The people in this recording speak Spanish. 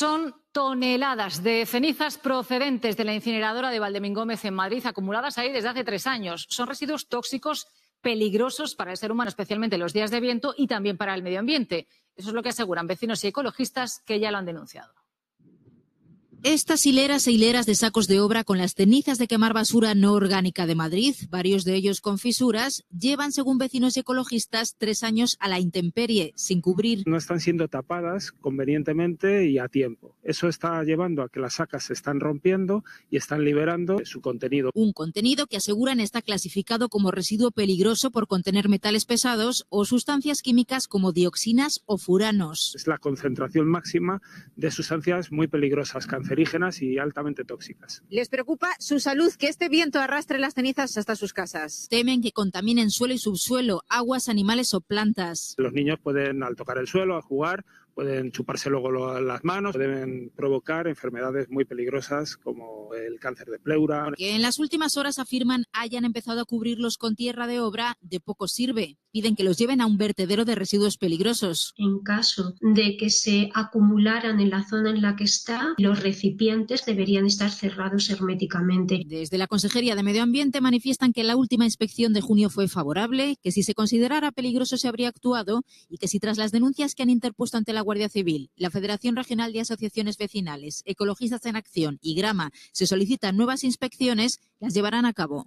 Son toneladas de cenizas procedentes de la incineradora de Valdemingómez en Madrid, acumuladas ahí desde hace tres años. Son residuos tóxicos peligrosos para el ser humano, especialmente en los días de viento y también para el medio ambiente. Eso es lo que aseguran vecinos y ecologistas que ya lo han denunciado. Estas hileras e hileras de sacos de obra con las cenizas de quemar basura no orgánica de Madrid, varios de ellos con fisuras, llevan, según vecinos y ecologistas, tres años a la intemperie, sin cubrir. No están siendo tapadas convenientemente y a tiempo. Eso está llevando a que las sacas se están rompiendo y están liberando su contenido. Un contenido que aseguran está clasificado como residuo peligroso por contener metales pesados o sustancias químicas como dioxinas o furanos. Es la concentración máxima de sustancias muy peligrosas, cancerígenas y altamente tóxicas. Les preocupa su salud, que este viento arrastre las cenizas hasta sus casas. Temen que contaminen suelo y subsuelo, aguas, animales o plantas. Los niños pueden, al tocar el suelo, al jugar, pueden chuparse luego las manos, pueden provocar enfermedades muy peligrosas como el cáncer de pleura. Que en las últimas horas afirman hayan empezado a cubrirlos con tierra de obra, de poco sirve piden que los lleven a un vertedero de residuos peligrosos. En caso de que se acumularan en la zona en la que está, los recipientes deberían estar cerrados herméticamente. Desde la Consejería de Medio Ambiente manifiestan que la última inspección de junio fue favorable, que si se considerara peligroso se habría actuado y que si tras las denuncias que han interpuesto ante la Guardia Civil, la Federación Regional de Asociaciones Vecinales, Ecologistas en Acción y Grama se solicitan nuevas inspecciones, las llevarán a cabo.